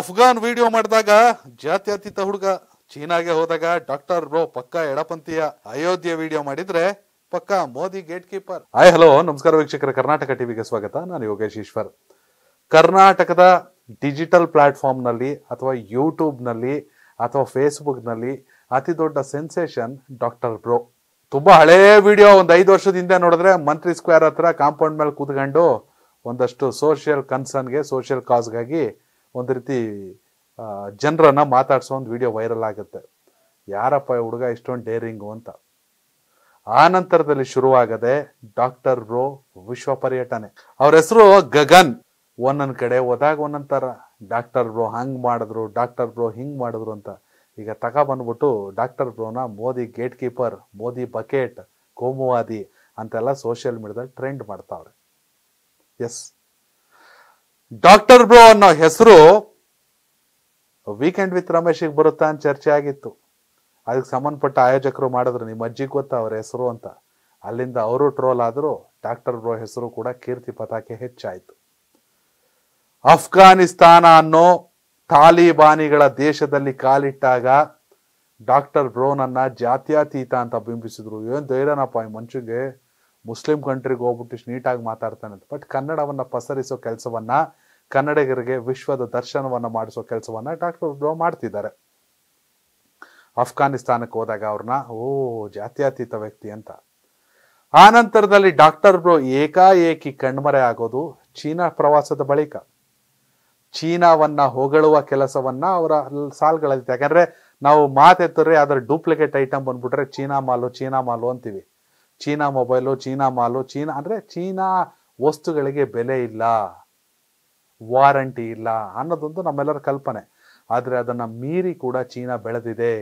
Afghan video ಮಾಡಿದಾಗ ಜಾತ್ಯತೀತ ಹುಡುಗ ಚೀನಾಗೆ ಹೋದಾಗ ಡಾಕ್ಟರ್ ಬ್ರೋ ಪಕ್ಕಾ ಎಡಪಂಥೀಯ ಅಯೋಧ್ಯೆ ವಿಡಿಯೋ ಮಾಡಿದ್ರೆ ಪಕ್ಕಾ Modi gate keeper hi hello ನಮಸ್ಕಾರ ವೀಕ್ಷಕರ ಕರ್ನಾಟಕ ಟಿವಿಗೆ ಸ್ವಾಗತ ನಾನು ಯೋಗೇಶ್ ಈಶ್ವರ್ ಕರ್ನಾಟಕದ ಡಿಜಿಟಲ್ ನಲ್ಲಿ ಅಥವಾ ಯೂಟ್ಯೂಬ್ನಲ್ಲಿ ಅಥವಾ ಫೇಸ್ಬುಕ್ನಲ್ಲಿ ಅತಿ ದೊಡ್ಡ ಸೆನ್ಸೇಷನ್ ಡಾಕ್ಟರ್ ಬ್ರೋ ತುಂಬಾ ಹಳೇ ವಿಡಿಯೋ ಒಂದು ಐದು ವರ್ಷದ ಹಿಂದೆ ನೋಡಿದ್ರೆ ಮಂತ್ರಿ ಸ್ಕ್ವೇರ್ ಹತ್ರ ಕಾಂಪೌಂಡ್ ಮೇಲೆ ಕೂತ್ಕೊಂಡು ಒಂದಷ್ಟು ಸೋಷಿಯಲ್ ಕನ್ಸರ್ನ್ಗೆ ಸೋಷಿಯಲ್ ಕಾಸ್ಗಾಗಿ ಒಂದು ರೀತಿ ಜನರನ್ನ ಮಾತಾಡಿಸೋ ಒಂದು ವಿಡಿಯೋ ವೈರಲ್ ಆಗುತ್ತೆ ಯಾರಪ್ಪ ಹುಡುಗ ಇಷ್ಟೊಂದು ಡೇರಿಂಗು ಅಂತ ಆ ನಂತರದಲ್ಲಿ ಶುರುವಾಗದೆ ಡಾಕ್ಟರ್ ರೋ ವಿಶ್ವ ಪರ್ಯಟನೆ ಅವ್ರ ಹೆಸರು ಗಗನ್ ಒಂದೊಂದ್ ಕಡೆ ಹೋದಾಗ ಒಂದೊಂದ್ ಡಾಕ್ಟರ್ ಬ್ರೋ ಹಂಗ್ ಮಾಡಿದ್ರು ಡಾಕ್ಟರ್ ಬ್ರೋ ಹಿಂಗ್ ಮಾಡಿದ್ರು ಅಂತ ಈಗ ತಗ ಬಂದ್ಬಿಟ್ಟು ಡಾಕ್ಟರ್ ಬ್ರೋನ Modi gate keeper Modi bucket ಕೋಮುವಾದಿ ಅಂತೆಲ್ಲ ಸೋಷಿಯಲ್ ಮೀಡಿಯಾದಲ್ಲಿ ಟ್ರೆಂಡ್ ಮಾಡ್ತಾವ್ರೆ ಎಸ್ ಡಾಕ್ಟರ್ ಬ್ರೋ ಅನ್ನೋ ಹೆಸರು ವೀಕೆಂಡ್ ವಿತ್ ರಮೇಶಿಗೆ ಬರುತ್ತಾ ಅಂತ ಚರ್ಚೆ ಆಗಿತ್ತು ಅದಕ್ಕೆ ಸಂಬಂಧಪಟ್ಟ ಆಯೋಜಕರು ಮಾಡಿದ್ರು ನಿಮ್ಮ ಅಜ್ಜಿ ಗೊತ್ತಾ ಅವ್ರ ಹೆಸರು ಅಂತ ಅಲ್ಲಿಂದ ಅವರು ಟ್ರೋಲ್ ಆದರೂ ಡಾಕ್ಟರ್ ಬ್ರೋ ಹೆಸರು ಕೂಡ ಕೀರ್ತಿ ಪತಾಕೆ ಹೆಚ್ಚಾಯಿತು ಅಫ್ಘಾನಿಸ್ತಾನ ಅನ್ನೋ ತಾಲಿಬಾನಿಗಳ ದೇಶದಲ್ಲಿ ಕಾಲಿಟ್ಟಾಗ ಡಾಕ್ಟರ್ ಬ್ರೋನನ್ನ ಜಾತ್ಯಾತೀತ ಅಂತ ಬಿಂಬಿಸಿದ್ರು ಏನು ಧೈರ್ಯನಪ್ಪ ಈ ಮನುಷ್ಯಗೆ ಮುಸ್ಲಿಂ ಕಂಟ್ರಿಗೆ ಹೋಗ್ಬಿಟ್ಟು ನೀಟಾಗಿ ಮಾತಾಡ್ತಾನೆ ಬಟ್ ಕನ್ನಡವನ್ನು ಪಸರಿಸೋ ಕೆಲಸವನ್ನು ಕನ್ನಡಿಗರಿಗೆ ವಿಶ್ವದ ದರ್ಶನವನ್ನು ಮಾಡಿಸೋ ಕೆಲಸವನ್ನು ಡಾಕ್ಟರ್ ಬ್ರೋ ಮಾಡ್ತಿದ್ದಾರೆ ಅಫ್ಘಾನಿಸ್ತಾನಕ್ಕೆ ಹೋದಾಗ ಅವ್ರನ್ನ ಓ ಜಾತ್ಯತೀತ ವ್ಯಕ್ತಿ ಅಂತ ಆ ನಂತರದಲ್ಲಿ ಡಾಕ್ಟರ್ ಬ್ರೋ ಏಕಾಏಕಿ ಕಣ್ಮರೆ ಆಗೋದು ಚೀನಾ ಪ್ರವಾಸದ ಬಳಿಕ ಚೀನಾವನ್ನ ಹೊಗಳುವ ಕೆಲಸವನ್ನ ಅವರ ಸಾಲ್ಗಳಲ್ಲಿ ಯಾಕಂದ್ರೆ ನಾವು ಮಾತೆತ್ತರೆ ಅದರ ಡೂಪ್ಲಿಕೇಟ್ ಐಟಮ್ ಬಂದ್ಬಿಟ್ರೆ ಚೀನಾ ಮಾಲು ಚೀನಾ ಮಾಲು ಅಂತೀವಿ ಚೀನಾ ಮೊಬೈಲು ಚೀನಾ ಮಾಲು ಚೀನಾ ಅಂದರೆ ಚೀನಾ ವಸ್ತುಗಳಿಗೆ ಬೆಲೆ ಇಲ್ಲ ವಾರಂಟಿ ಇಲ್ಲ ಅನ್ನೋದೊಂದು ನಮ್ಮೆಲ್ಲರ ಕಲ್ಪನೆ ಆದರೆ ಅದನ್ನು ಮೀರಿ ಕೂಡ ಚೀನಾ ಬೆಳೆದಿದೆ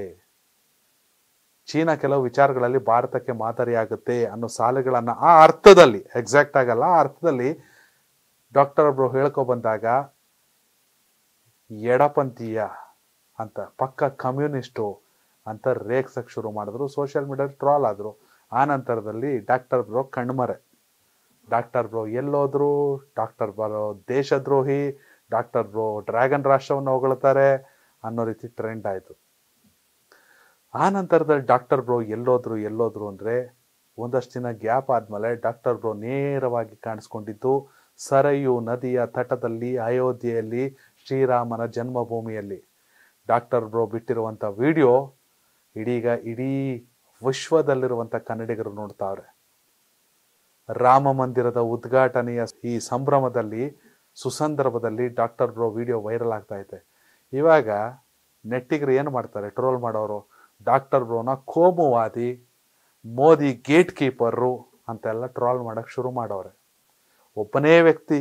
ಚೀನಾ ಕೆಲವು ವಿಚಾರಗಳಲ್ಲಿ ಭಾರತಕ್ಕೆ ಮಾದರಿಯಾಗುತ್ತೆ ಅನ್ನೋ ಸಾಲುಗಳನ್ನು ಆ ಅರ್ಥದಲ್ಲಿ ಎಕ್ಸಾಕ್ಟ್ ಆಗಲ್ಲ ಆ ಅರ್ಥದಲ್ಲಿ ಡಾಕ್ಟರ್ ಒಬ್ರು ಬಂದಾಗ ಎಡಪಂಥೀಯ ಅಂತ ಪಕ್ಕ ಕಮ್ಯುನಿಸ್ಟು ಅಂತ ರೇಖ್ಸಕ್ಕೆ ಶುರು ಮಾಡಿದ್ರು ಸೋಷಿಯಲ್ ಮೀಡಿಯಾ ಟ್ರಾಲ್ ಆದರು ಆ ನಂತರದಲ್ಲಿ ಡಾಕ್ಟರ್ ಬ್ರೋ ಕಣ್ಮರೆ ಡಾಕ್ಟರ್ ಬ್ರೋ ಎಲ್ಲೋದ್ರು ಡಾಕ್ಟರ್ ಬ್ರೋ ದೇಶದ್ರೋಹಿ ಡಾಕ್ಟರ್ ಬ್ರೋ ಡ್ರ್ಯಾಗನ್ ರಾಷ್ಟ್ರವನ್ನು ಹೊಗಳ್ತಾರೆ ಅನ್ನೋ ರೀತಿ ಟ್ರೆಂಡ್ ಆಯಿತು ಆ ನಂತರದಲ್ಲಿ ಡಾಕ್ಟರ್ ಬ್ರೋ ಎಲ್ಲೋದ್ರು ಎಲ್ಲೋದ್ರು ಅಂದರೆ ಒಂದಷ್ಟು ದಿನ ಗ್ಯಾಪ್ ಆದಮೇಲೆ ಡಾಕ್ಟರ್ ಬ್ರೋ ನೇರವಾಗಿ ಕಾಣಿಸ್ಕೊಂಡಿದ್ದು ಸರಯು ನದಿಯ ತಟದಲ್ಲಿ ಅಯೋಧ್ಯೆಯಲ್ಲಿ ಶ್ರೀರಾಮನ ಜನ್ಮಭೂಮಿಯಲ್ಲಿ ಡಾಕ್ಟರ್ ಬ್ರೋ ಬಿಟ್ಟಿರುವಂಥ ವಿಡಿಯೋ ಇಡೀಗ ಇಡೀ ವಿಶ್ವದಲ್ಲಿರುವಂಥ ಕನ್ನಡಿಗರು ನೋಡ್ತಾವ್ರೆ ರಾಮ ಮಂದಿರದ ಉದ್ಘಾಟನೆಯ ಈ ಸಂಭ್ರಮದಲ್ಲಿ ಸುಸಂದರ್ಭದಲ್ಲಿ ಡಾಕ್ಟರ್ ಬ್ರೋ ವಿಡಿಯೋ ವೈರಲ್ ಆಗ್ತಾ ಇದೆ ಇವಾಗ ನೆಟ್ಟಿಗರು ಏನು ಮಾಡ್ತಾರೆ ಟ್ರೋಲ್ ಮಾಡೋರು ಡಾಕ್ಟರ್ ಬ್ರೋನ ಕೋಮುವಾದಿ ಮೋದಿ ಗೇಟ್ ಕೀಪರು ಅಂತೆಲ್ಲ ಟ್ರೋಲ್ ಮಾಡೋಕ್ಕೆ ಶುರು ಮಾಡೋರೆ ಒಬ್ಬನೇ ವ್ಯಕ್ತಿ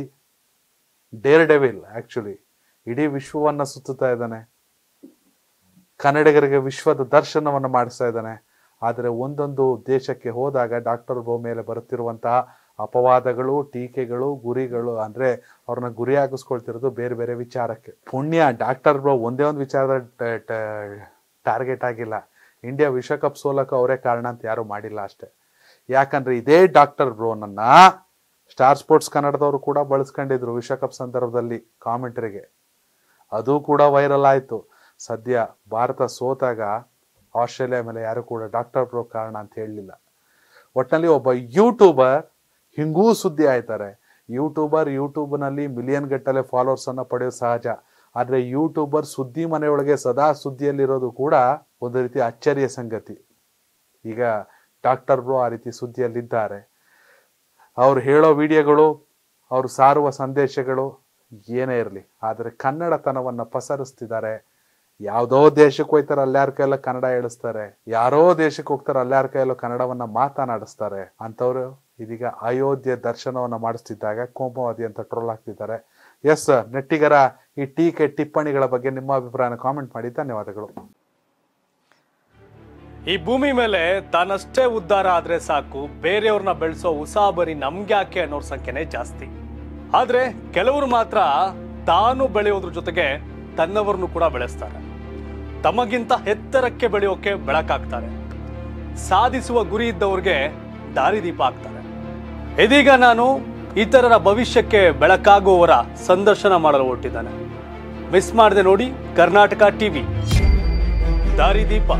ಡೇರ್ ಡೆವಿಲ್ ಆ್ಯಕ್ಚುಲಿ ಇಡೀ ವಿಶ್ವವನ್ನು ಸುತ್ತುತ್ತಾ ಇದ್ದಾನೆ ಕನ್ನಡಿಗರಿಗೆ ವಿಶ್ವದ ದರ್ಶನವನ್ನು ಮಾಡಿಸ್ತಾ ಇದ್ದಾನೆ ಆದರೆ ಒಂದೊಂದು ದೇಶಕ್ಕೆ ಹೋದಾಗ ಡಾಕ್ಟರ್ ಬೋ ಮೇಲೆ ಬರುತ್ತಿರುವಂತಹ ಅಪವಾದಗಳು ಟೀಕೆಗಳು ಗುರಿಗಳು ಅಂದರೆ ಅವ್ರನ್ನ ಗುರಿಯಾಗಿಸ್ಕೊಳ್ತಿರೋದು ಬೇರೆ ಬೇರೆ ವಿಚಾರಕ್ಕೆ ಪುಣ್ಯ ಡಾಕ್ಟರ್ ಬ್ರೋ ಒಂದೇ ಒಂದು ವಿಚಾರದ ಟಾರ್ಗೆಟ್ ಆಗಿಲ್ಲ ಇಂಡಿಯಾ ವಿಶ್ವಕಪ್ ಸೋಲಕ್ಕೆ ಅವರೇ ಕಾರಣ ಅಂತ ಯಾರೂ ಮಾಡಿಲ್ಲ ಅಷ್ಟೇ ಯಾಕಂದ್ರೆ ಇದೇ ಡಾಕ್ಟರ್ ಬ್ರೋನನ್ನ ಸ್ಟಾರ್ ಸ್ಪೋರ್ಟ್ಸ್ ಕನ್ನಡದವರು ಕೂಡ ಬಳಸ್ಕೊಂಡಿದ್ರು ವಿಶ್ವಕಪ್ ಸಂದರ್ಭದಲ್ಲಿ ಕಾಮೆಂಟ್ರಿಗೆ ಅದು ಕೂಡ ವೈರಲ್ ಆಯಿತು ಸದ್ಯ ಭಾರತ ಸೋತಾಗ ಆಸ್ಟ್ರೇಲಿಯಾ ಮೇಲೆ ಯಾರು ಕೂಡ ಡಾಕ್ಟರ್ ಬ್ರೋ ಕಾರಣ ಅಂತ ಹೇಳಲಿಲ್ಲ ಒಟ್ಟಿನಲ್ಲಿ ಒಬ್ಬ ಯೂಟ್ಯೂಬರ್ ಹಿಂಗೂ ಸುದ್ದಿ ಆಯ್ತಾರೆ ಯೂಟ್ಯೂಬರ್ ಯೂಟ್ಯೂಬ್ನಲ್ಲಿ ಮಿಲಿಯನ್ ಗಟ್ಟಲೆ ಫಾಲೋವರ್ಸ್ ಅನ್ನು ಪಡೆಯೋದು ಸಹಜ ಆದರೆ ಯೂಟ್ಯೂಬರ್ ಸುದ್ದಿ ಮನೆಯೊಳಗೆ ಸದಾ ಸುದ್ದಿಯಲ್ಲಿರೋದು ಕೂಡ ಒಂದು ರೀತಿ ಅಚ್ಚರಿಯ ಸಂಗತಿ ಈಗ ಡಾಕ್ಟರ್ ಬ್ರೋ ಆ ರೀತಿ ಸುದ್ದಿಯಲ್ಲಿದ್ದಾರೆ ಅವ್ರು ಹೇಳೋ ವಿಡಿಯೋಗಳು ಅವರು ಸಾರುವ ಸಂದೇಶಗಳು ಏನೇ ಇರಲಿ ಆದರೆ ಕನ್ನಡತನವನ್ನು ಪಸರಿಸ್ತಿದ್ದಾರೆ ಯಾವುದೋ ದೇಶಕ್ಕೆ ಹೋಯ್ತಾರೆ ಅಲ್ಲಾರ ಕೈಯಲ್ಲೋ ಕನ್ನಡ ಹೇಳಿಸ್ತಾರೆ ಯಾರೋ ದೇಶಕ್ಕೆ ಹೋಗ್ತಾರೆ ಅಲ್ಲಾರ ಕೈಯಲ್ಲೋ ಕನ್ನಡವನ್ನ ಮಾತನಾಡಿಸ್ತಾರೆ ಅಂತವ್ರು ಇದೀಗ ಅಯೋಧ್ಯೆ ದರ್ಶನವನ್ನ ಮಾಡಿಸ್ತಿದ್ದಾಗ ಕೋಮವಾದಿ ಅಂತ ಟ್ರೋಲ್ ಹಾಕ್ತಿದ್ದಾರೆ ಎಸ್ ನೆಟ್ಟಿಗರ ಈ ಟೀಕೆ ಟಿಪ್ಪಣಿಗಳ ಬಗ್ಗೆ ನಿಮ್ಮ ಅಭಿಪ್ರಾಯನ ಕಾಮೆಂಟ್ ಮಾಡಿ ಧನ್ಯವಾದಗಳು ಈ ಭೂಮಿ ಮೇಲೆ ತಾನಷ್ಟೇ ಉದ್ಧಾರ ಆದ್ರೆ ಸಾಕು ಬೇರೆಯವ್ರನ್ನ ಬೆಳೆಸೋ ಉಸಾಬರಿ ನಮ್ಗ್ಯಾಕೆ ಯಾಕೆ ಅನ್ನೋರ್ ಸಂಖ್ಯೆನೇ ಜಾಸ್ತಿ ಆದ್ರೆ ಕೆಲವರು ಮಾತ್ರ ತಾನು ಬೆಳೆಯೋದ್ರ ಜೊತೆಗೆ ತನ್ನವರನ್ನು ಕೂಡ ಬೆಳೆಸ್ತಾರೆ ತಮಗಿಂತ ಎತ್ತರಕ್ಕೆ ಬೆಳೆಯೋಕೆ ಬೆಳಕಾಗ್ತಾರೆ ಸಾಧಿಸುವ ಗುರಿ ಇದ್ದವ್ರಿಗೆ ದಾರಿದೀಪ ಆಗ್ತಾರೆ ಇದೀಗ ನಾನು ಇತರರ ಭವಿಷ್ಯಕ್ಕೆ ಬೆಳಕಾಗುವವರ ಸಂದರ್ಶನ ಮಾಡಲು ಹೊರಟಿದ್ದಾನೆ ಮಿಸ್ ಮಾಡದೆ ನೋಡಿ ಕರ್ನಾಟಕ ಟಿವಿ ದಾರಿದೀಪ